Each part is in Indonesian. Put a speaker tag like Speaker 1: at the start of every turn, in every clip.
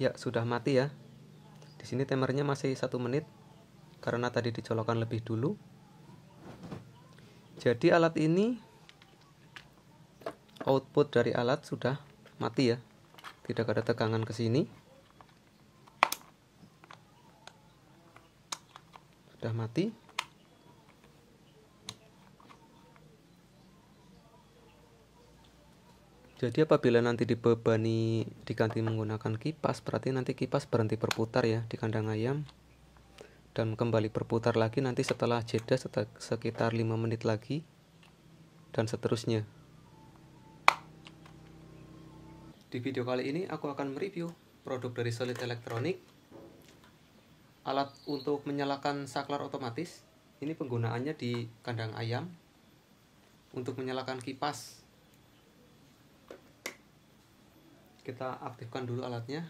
Speaker 1: Ya, sudah mati ya. Di sini timernya masih satu menit karena tadi dicolokkan lebih dulu. Jadi alat ini output dari alat sudah mati ya. Tidak ada tegangan ke sini. Sudah mati. Jadi apabila nanti dibebani diganti menggunakan kipas, berarti nanti kipas berhenti berputar ya di kandang ayam dan kembali berputar lagi nanti setelah jeda sekitar 5 menit lagi dan seterusnya. Di video kali ini aku akan mereview produk dari Solid Electronic alat untuk menyalakan saklar otomatis. Ini penggunaannya di kandang ayam untuk menyalakan kipas kita aktifkan dulu alatnya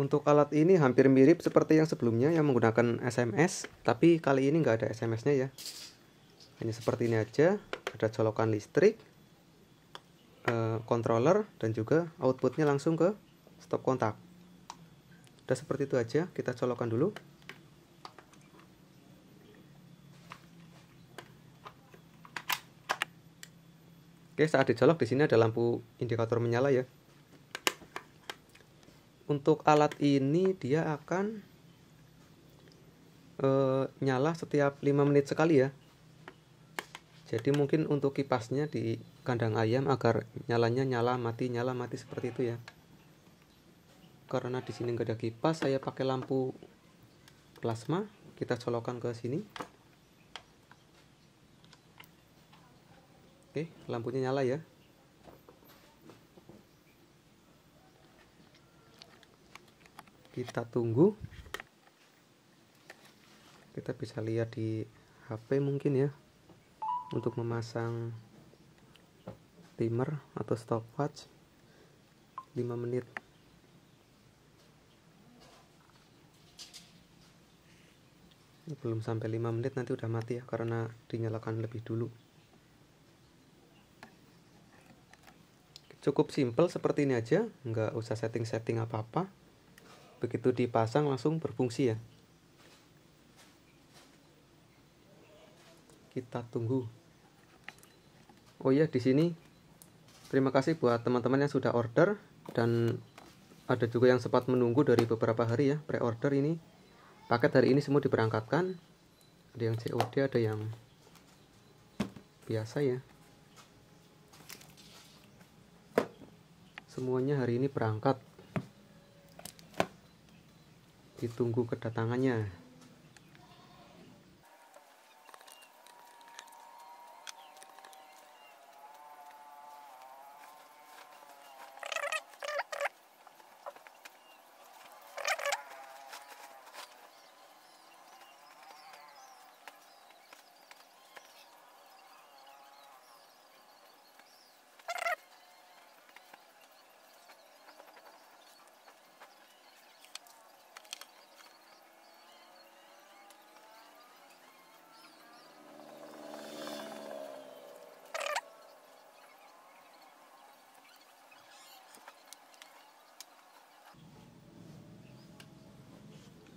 Speaker 1: Untuk alat ini hampir mirip seperti yang sebelumnya yang menggunakan SMS, tapi kali ini nggak ada SMS-nya ya. Hanya seperti ini aja, ada colokan listrik, eh, controller, dan juga outputnya langsung ke stop kontak. Udah seperti itu aja, kita colokan dulu. Oke, saat dicolok di sini ada lampu indikator menyala ya. Untuk alat ini dia akan e, nyala setiap 5 menit sekali ya. Jadi mungkin untuk kipasnya di kandang ayam agar nyalanya nyala mati nyala mati seperti itu ya. Karena di sini nggak ada kipas, saya pakai lampu plasma. Kita colokan ke sini. Oke, lampunya nyala ya. Kita tunggu. Kita bisa lihat di HP mungkin ya. Untuk memasang timer atau stopwatch 5 menit. Belum sampai 5 menit nanti udah mati ya karena dinyalakan lebih dulu. cukup simple seperti ini aja nggak usah setting-setting apa-apa begitu dipasang langsung berfungsi ya kita tunggu oh ya di sini terima kasih buat teman-teman yang sudah order dan ada juga yang sempat menunggu dari beberapa hari ya pre-order ini paket hari ini semua diberangkatkan ada yang COD ada yang biasa ya semuanya hari ini berangkat ditunggu kedatangannya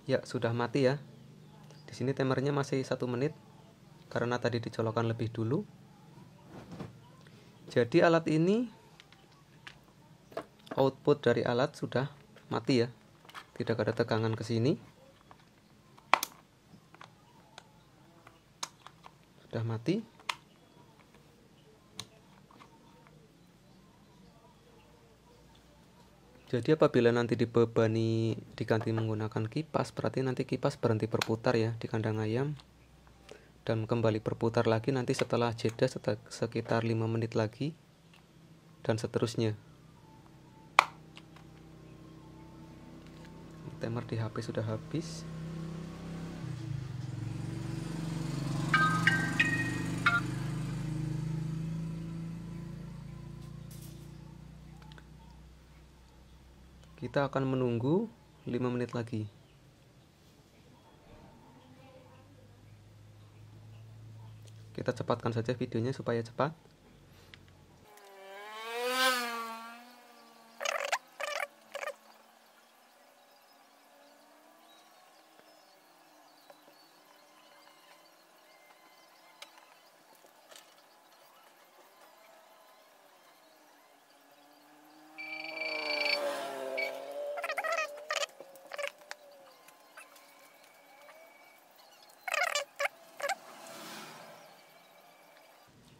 Speaker 1: Ya, sudah mati ya. Di sini timernya masih satu menit karena tadi dicolokkan lebih dulu. Jadi alat ini output dari alat sudah mati ya. Tidak ada tegangan ke sini. Sudah mati. Jadi apabila nanti dibebani diganti menggunakan kipas, berarti nanti kipas berhenti berputar ya di kandang ayam dan kembali berputar lagi nanti setelah jeda sekitar 5 menit lagi dan seterusnya. Timer di HP sudah habis. Kita akan menunggu 5 menit lagi. Kita cepatkan saja videonya supaya cepat.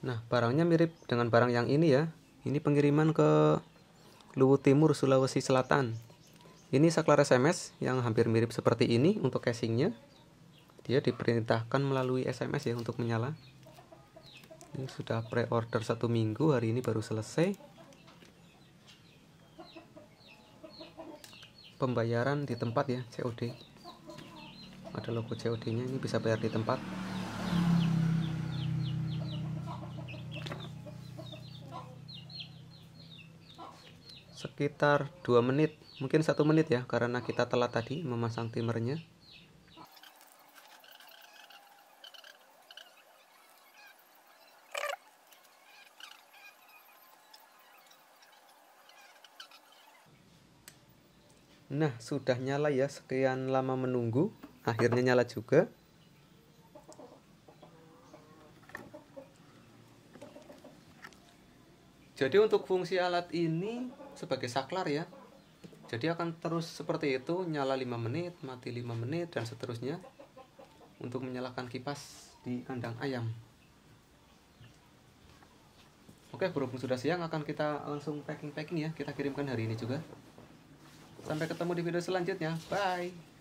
Speaker 1: Nah, barangnya mirip dengan barang yang ini ya. Ini pengiriman ke Luwu Timur, Sulawesi Selatan. Ini saklar SMS yang hampir mirip seperti ini untuk casingnya. Dia diperintahkan melalui SMS ya untuk menyala. Ini sudah pre-order satu minggu, hari ini baru selesai. Pembayaran di tempat ya, COD. Ada logo COD-nya, ini bisa bayar di tempat. sekitar 2 menit mungkin satu menit ya karena kita telat tadi memasang timernya Nah, sudah nyala ya. Sekian lama menunggu, akhirnya nyala juga. Jadi untuk fungsi alat ini sebagai saklar ya jadi akan terus seperti itu nyala 5 menit mati 5 menit dan seterusnya untuk menyalakan kipas di kandang ayam oke berhubung sudah siang akan kita langsung packing-packing ya kita kirimkan hari ini juga sampai ketemu di video selanjutnya bye